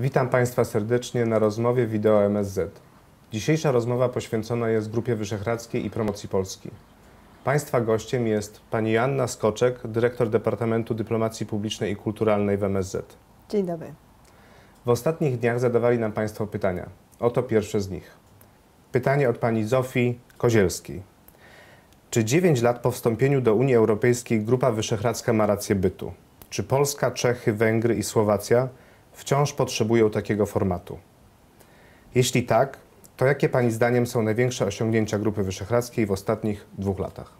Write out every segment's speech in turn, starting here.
Witam Państwa serdecznie na rozmowie wideo MSZ. Dzisiejsza rozmowa poświęcona jest Grupie Wyszehradzkiej i promocji Polski. Państwa gościem jest pani Anna Skoczek, dyrektor Departamentu Dyplomacji Publicznej i Kulturalnej w MSZ. Dzień dobry. W ostatnich dniach zadawali nam Państwo pytania. Oto pierwsze z nich. Pytanie od pani Zofii Kozielskiej. Czy 9 lat po wstąpieniu do Unii Europejskiej Grupa Wyszehradzka ma rację bytu? Czy Polska, Czechy, Węgry i Słowacja wciąż potrzebują takiego formatu? Jeśli tak, to jakie Pani zdaniem są największe osiągnięcia Grupy Wyszehradzkiej w ostatnich dwóch latach?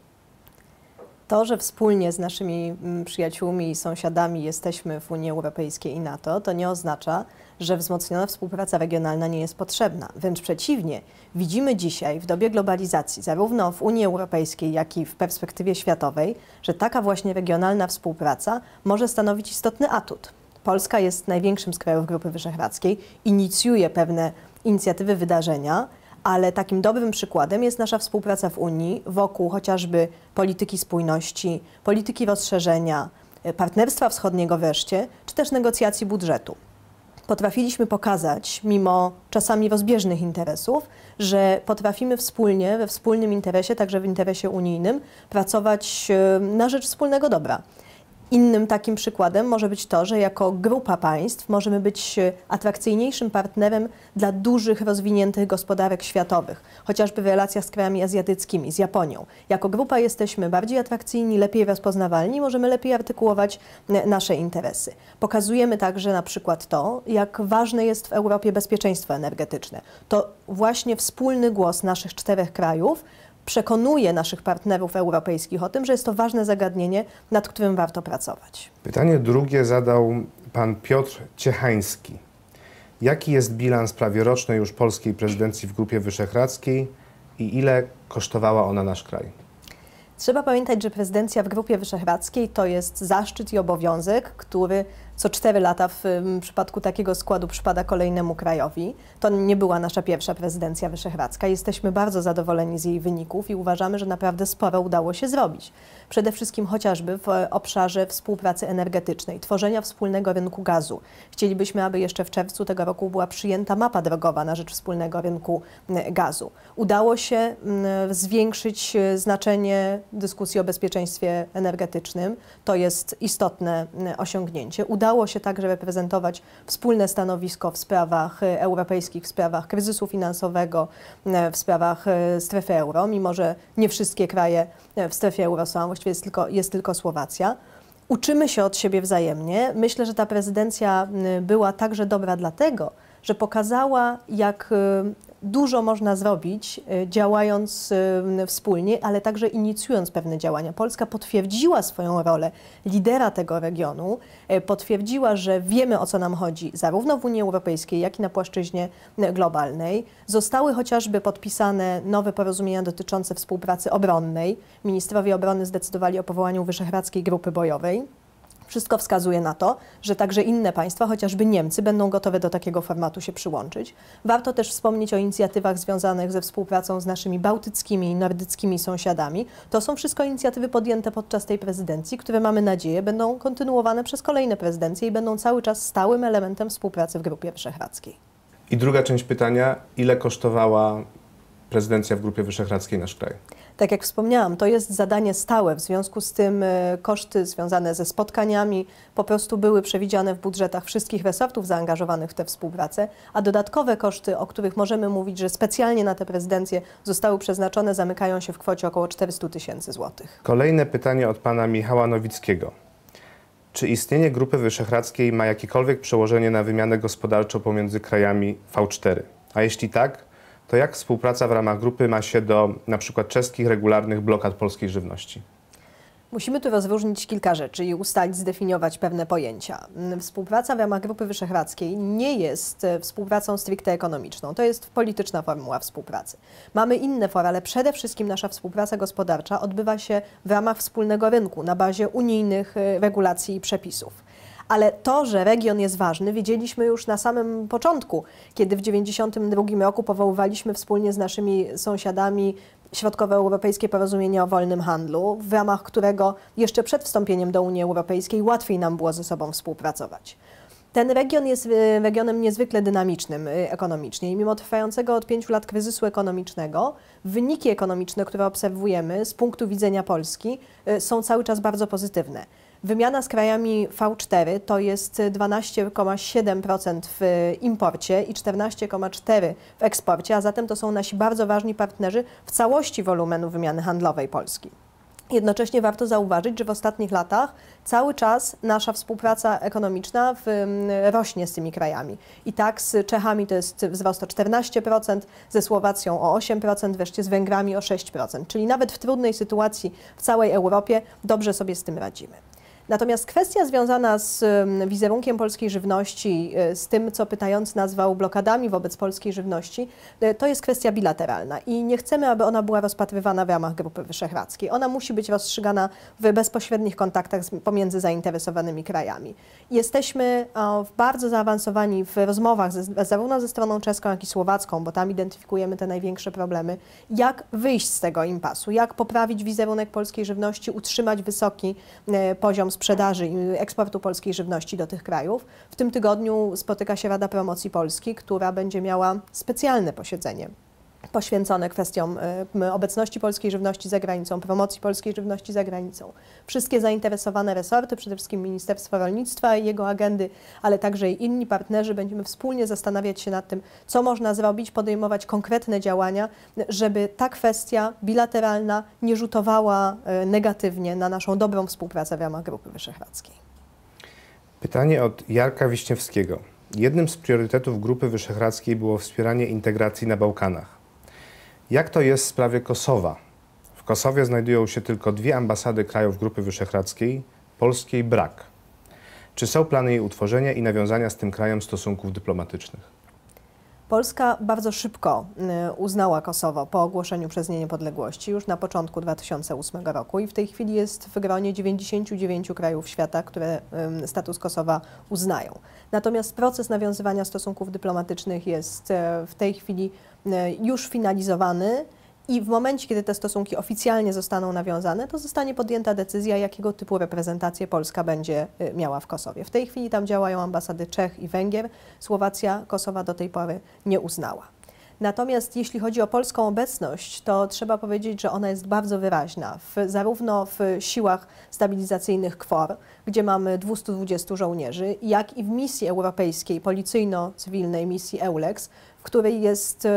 To, że wspólnie z naszymi mm, przyjaciółmi i sąsiadami jesteśmy w Unii Europejskiej i NATO, to nie oznacza, że wzmocniona współpraca regionalna nie jest potrzebna. Wręcz przeciwnie, widzimy dzisiaj w dobie globalizacji, zarówno w Unii Europejskiej, jak i w perspektywie światowej, że taka właśnie regionalna współpraca może stanowić istotny atut. Polska jest największym z krajów Grupy Wyszehradzkiej, inicjuje pewne inicjatywy, wydarzenia, ale takim dobrym przykładem jest nasza współpraca w Unii wokół chociażby polityki spójności, polityki rozszerzenia, e, partnerstwa wschodniego wreszcie, czy też negocjacji budżetu. Potrafiliśmy pokazać, mimo czasami rozbieżnych interesów, że potrafimy wspólnie, we wspólnym interesie, także w interesie unijnym, pracować e, na rzecz wspólnego dobra. Innym takim przykładem może być to, że jako grupa państw możemy być e, atrakcyjniejszym partnerem dla dużych, rozwiniętych gospodarek światowych, chociażby w relacjach z krajami azjatyckimi, z Japonią. Jako grupa jesteśmy bardziej atrakcyjni, lepiej rozpoznawalni, możemy lepiej artykułować e, nasze interesy. Pokazujemy także na przykład to, jak ważne jest w Europie bezpieczeństwo energetyczne. To właśnie wspólny głos naszych czterech krajów przekonuje naszych partnerów europejskich o tym, że jest to ważne zagadnienie, nad którym warto pracować. Pytanie drugie zadał pan Piotr Ciechański. Jaki jest bilans prawie rocznej już polskiej prezydencji w Grupie Wyszehradzkiej i ile kosztowała ona nasz kraj? Trzeba pamiętać, że prezydencja w Grupie Wyszehradzkiej to jest zaszczyt i obowiązek, który co cztery lata w przypadku takiego składu przypada kolejnemu krajowi. To nie była nasza pierwsza prezydencja wyszehradzka. Jesteśmy bardzo zadowoleni z jej wyników i uważamy, że naprawdę sporo udało się zrobić. Przede wszystkim chociażby w obszarze współpracy energetycznej, tworzenia wspólnego rynku gazu. Chcielibyśmy, aby jeszcze w czerwcu tego roku była przyjęta mapa drogowa na rzecz wspólnego rynku gazu. Udało się zwiększyć e, znaczenie dyskusji o bezpieczeństwie energetycznym. To jest istotne osiągnięcie. Udało udało się także reprezentować wspólne stanowisko w sprawach e, europejskich, w sprawach kryzysu finansowego, e, w sprawach e, strefy euro, mimo że nie wszystkie kraje w strefie euro są, właściwie jest tylko, jest tylko Słowacja. Uczymy się od siebie wzajemnie. Myślę, że ta prezydencja była także dobra dlatego, że pokazała, jak y, dużo można zrobić, y, działając y, wspólnie, ale także inicjując pewne działania. Polska potwierdziła swoją rolę lidera tego regionu, potwierdziła, że wiemy o co nam chodzi, zarówno w Unii Europejskiej, jak i na płaszczyźnie globalnej. Zostały chociażby podpisane nowe porozumienia dotyczące współpracy obronnej. Ministrowie obrony zdecydowali o powołaniu Wyszehradzkiej Grupy Bojowej. Wszystko wskazuje na to, że także inne państwa, chociażby Niemcy, będą gotowe do takiego formatu się przyłączyć. Warto też wspomnieć o inicjatywach związanych ze współpracą z naszymi bałtyckimi i nordyckimi sąsiadami. To są wszystko inicjatywy podjęte podczas tej prezydencji, które mamy nadzieję będą kontynuowane przez kolejne prezydencje i będą cały czas stałym elementem współpracy w Grupie Wyszehradzkiej. I druga część pytania, ile kosztowała prezydencja w Grupie Wyszehradzkiej nasz kraj? Tak jak wspomniałam, to jest zadanie stałe, w związku z tym e, koszty związane ze spotkaniami po prostu były przewidziane w budżetach wszystkich resortów zaangażowanych w tę współpracę, a dodatkowe koszty, o których możemy mówić, że specjalnie na tę prezydencję zostały przeznaczone, zamykają się w kwocie około 400 tysięcy złotych. Kolejne pytanie od pana Michała Nowickiego. Czy istnienie Grupy Wyszehradzkiej ma jakiekolwiek przełożenie na wymianę gospodarczą pomiędzy krajami V4? A jeśli tak, to jak współpraca w ramach grupy ma się do na przykład czeskich regularnych blokad polskiej żywności? Musimy tu rozróżnić kilka rzeczy i ustalić, zdefiniować pewne pojęcia. Współpraca w ramach Grupy Wyszehradzkiej nie jest e, współpracą stricte ekonomiczną. To jest polityczna formuła współpracy. Mamy inne fora, ale przede wszystkim nasza współpraca gospodarcza odbywa się w ramach wspólnego rynku na bazie unijnych e, regulacji i przepisów ale to, że region jest ważny, wiedzieliśmy już na samym początku, kiedy w 1992 roku powoływaliśmy wspólnie z naszymi sąsiadami Środkowoeuropejskie Porozumienie o Wolnym Handlu, w ramach którego jeszcze przed wstąpieniem do Unii Europejskiej łatwiej nam było ze sobą współpracować. Ten region jest y, regionem niezwykle dynamicznym y, ekonomicznie i mimo trwającego od pięciu lat kryzysu ekonomicznego, wyniki ekonomiczne, które obserwujemy z punktu widzenia Polski, y, są cały czas bardzo pozytywne. Wymiana z krajami V4 to jest 12,7% w e, imporcie i 14,4% w eksporcie, a zatem to są nasi bardzo ważni partnerzy w całości wolumenu wymiany handlowej Polski. Jednocześnie warto zauważyć, że w ostatnich latach cały czas nasza współpraca ekonomiczna w, rośnie z tymi krajami. I tak z Czechami to jest wzrost o 14%, ze Słowacją o 8%, wreszcie z Węgrami o 6%. Czyli nawet w trudnej sytuacji w całej Europie dobrze sobie z tym radzimy. Natomiast kwestia związana z wizerunkiem polskiej żywności, e, z tym, co pytający nazwał blokadami wobec polskiej żywności, e, to jest kwestia bilateralna i nie chcemy, aby ona była rozpatrywana w ramach Grupy Wyszehradzkiej. Ona musi być rozstrzygana w bezpośrednich kontaktach pomiędzy zainteresowanymi krajami. Jesteśmy bardzo zaawansowani w rozmowach ze, zarówno ze stroną czeską, jak i słowacką, bo tam identyfikujemy te największe problemy, jak wyjść z tego impasu, jak poprawić wizerunek polskiej żywności, utrzymać wysoki e, poziom społeczny sprzedaży i eksportu polskiej żywności do tych krajów. W tym tygodniu spotyka się Rada Promocji Polski, która będzie miała specjalne posiedzenie poświęcone kwestiom y, obecności polskiej żywności za granicą, promocji polskiej żywności za granicą. Wszystkie zainteresowane resorty, przede wszystkim Ministerstwo Rolnictwa i jego agendy, ale także i inni partnerzy, będziemy wspólnie zastanawiać się nad tym, co można zrobić, podejmować konkretne działania, żeby ta kwestia bilateralna nie rzutowała y, negatywnie na naszą dobrą współpracę w ramach Grupy Wyszehradzkiej. Pytanie od Jarka Wiśniewskiego. Jednym z priorytetów Grupy Wyszehradzkiej było wspieranie integracji na Bałkanach. Jak to jest w sprawie Kosowa? W Kosowie znajdują się tylko dwie ambasady krajów Grupy Wyszehradzkiej, polskiej brak. Czy są plany jej utworzenia i nawiązania z tym krajem stosunków dyplomatycznych? Polska bardzo szybko y, uznała Kosowo po ogłoszeniu przez nie niepodległości już na początku 2008 roku i w tej chwili jest w gronie 99 krajów świata, które status Kosowa uznają. Natomiast proces nawiązywania stosunków dyplomatycznych jest e, w tej chwili y, już finalizowany i w momencie, kiedy te stosunki oficjalnie zostaną nawiązane, to zostanie podjęta decyzja, jakiego typu reprezentację Polska będzie y, miała w Kosowie. W tej chwili tam działają ambasady Czech i Węgier. Słowacja Kosowa do tej pory nie uznała. Natomiast jeśli chodzi o polską obecność, to trzeba powiedzieć, że ona jest bardzo wyraźna, w, zarówno w siłach stabilizacyjnych KFOR, gdzie mamy 220 żołnierzy, jak i w misji europejskiej, policyjno-cywilnej misji EULEX, w której jest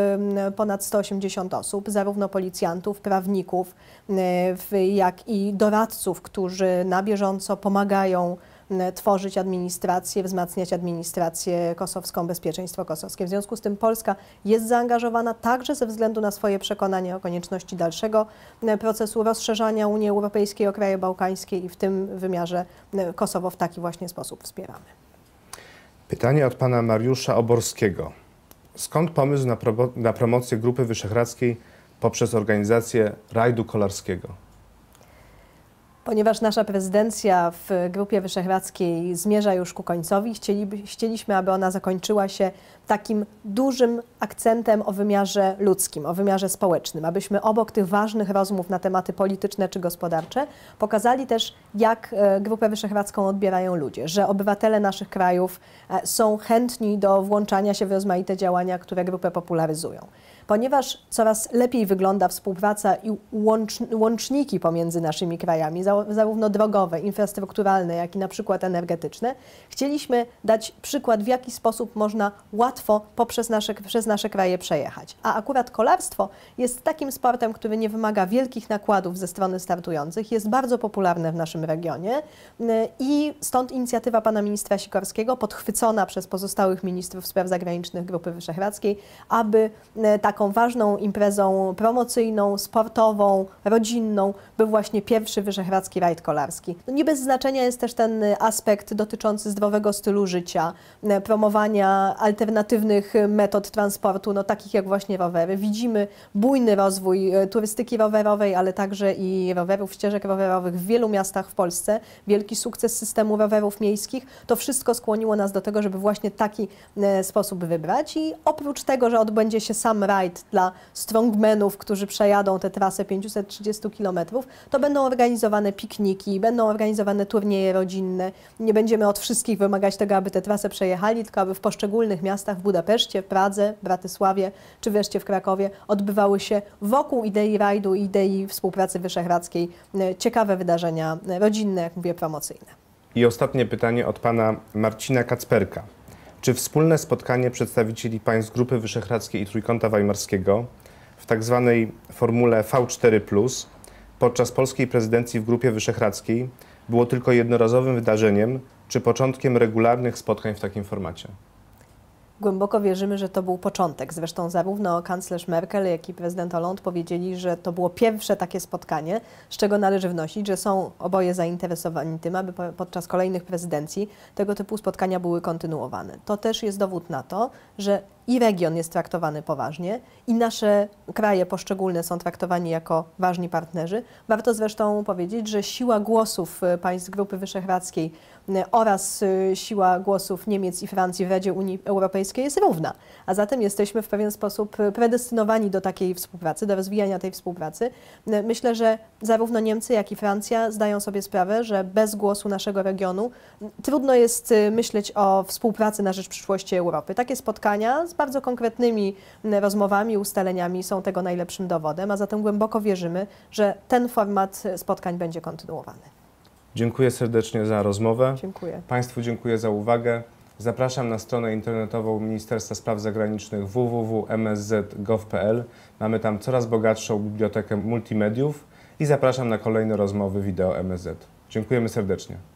ponad 180 osób, zarówno policjantów, prawników, jak i doradców, którzy na bieżąco pomagają E, tworzyć administrację, wzmacniać administrację kosowską, bezpieczeństwo kosowskie. W związku z tym Polska jest zaangażowana także ze względu na swoje przekonanie o konieczności dalszego e, procesu rozszerzania Unii Europejskiej o kraje bałkańskie i w tym wymiarze e, Kosowo w taki właśnie sposób wspieramy. Pytanie od pana Mariusza Oborskiego. Skąd pomysł na, pro, na promocję Grupy Wyszehradzkiej poprzez organizację rajdu kolarskiego? Ponieważ nasza prezydencja w Grupie Wyszehradzkiej zmierza już ku końcowi, chcieliśmy, aby ona zakończyła się takim dużym akcentem o wymiarze ludzkim, o wymiarze społecznym, abyśmy obok tych ważnych rozmów na tematy polityczne czy gospodarcze pokazali też, jak e, Grupę Wyszehradzką odbierają ludzie, że obywatele naszych krajów e, są chętni do włączania się w rozmaite działania, które grupę popularyzują. Ponieważ coraz lepiej wygląda współpraca i łącz, łączniki pomiędzy naszymi krajami, zarówno drogowe, infrastrukturalne, jak i na przykład energetyczne, chcieliśmy dać przykład, w jaki sposób można łatwo poprzez nasze, przez nasze kraje przejechać. A akurat kolarstwo jest takim sportem, który nie wymaga wielkich nakładów ze strony startujących, jest bardzo popularne w naszym regionie y, i stąd inicjatywa pana ministra Sikorskiego, podchwycona przez pozostałych ministrów spraw zagranicznych Grupy Wyszehradzkiej, aby y, tak taką ważną imprezą promocyjną, sportową, rodzinną był właśnie pierwszy wyszehradzki rajd kolarski. No, nie bez znaczenia jest też ten aspekt dotyczący zdrowego stylu życia, e, promowania alternatywnych metod transportu, no takich jak właśnie rowery. Widzimy bujny rozwój e, turystyki rowerowej, ale także i rowerów, ścieżek rowerowych w wielu miastach w Polsce. Wielki sukces systemu rowerów miejskich. To wszystko skłoniło nas do tego, żeby właśnie taki e, sposób wybrać i oprócz tego, że odbędzie się sam rajd, rajd dla strongmenów, którzy przejadą tę trasę 530 km, to będą organizowane pikniki, będą organizowane turnieje rodzinne. Nie będziemy od wszystkich wymagać tego, aby tę trasę przejechali, tylko aby w poszczególnych miastach w Budapeszcie, w Pradze, Bratysławie czy wreszcie w Krakowie odbywały się wokół idei rajdu i idei współpracy wyszehradzkiej e, ciekawe wydarzenia e, rodzinne, jak mówię, promocyjne. I ostatnie pytanie od pana Marcina Kacperka. Czy wspólne spotkanie przedstawicieli państw Grupy Wyszehradzkiej i Trójkąta Weimarskiego w tzw. Tak formule V4+, podczas polskiej prezydencji w Grupie Wyszehradzkiej było tylko jednorazowym wydarzeniem, czy początkiem regularnych spotkań w takim formacie? Głęboko wierzymy, że to był początek. Zresztą zarówno kanclerz Merkel, jak i prezydent Hollande powiedzieli, że to było pierwsze takie spotkanie, z czego należy wnosić, że są oboje zainteresowani tym, aby podczas kolejnych prezydencji tego typu spotkania były kontynuowane. To też jest dowód na to, że i region jest traktowany poważnie, i nasze kraje poszczególne są traktowani jako ważni partnerzy. Warto zresztą powiedzieć, że siła głosów y, państw Grupy Wyszehradzkiej E, oraz e, siła głosów Niemiec i Francji w Radzie Unii Europejskiej jest równa. A zatem jesteśmy w pewien sposób e, predestynowani do takiej współpracy, do rozwijania tej współpracy. Myślę, że zarówno Niemcy, jak i Francja zdają sobie sprawę, że bez głosu naszego regionu trudno jest myśleć o współpracy na rzecz przyszłości Europy. Takie spotkania z bardzo konkretnymi rozmowami, ustaleniami są tego najlepszym dowodem, a zatem głęboko wierzymy, że ten format spotkań będzie kontynuowany. Dziękuję serdecznie za rozmowę. Dziękuję. Państwu dziękuję za uwagę. Zapraszam na stronę internetową Ministerstwa Spraw Zagranicznych www.msz.gov.pl. Mamy tam coraz bogatszą bibliotekę multimediów i zapraszam na kolejne rozmowy wideo MSZ. Dziękujemy serdecznie.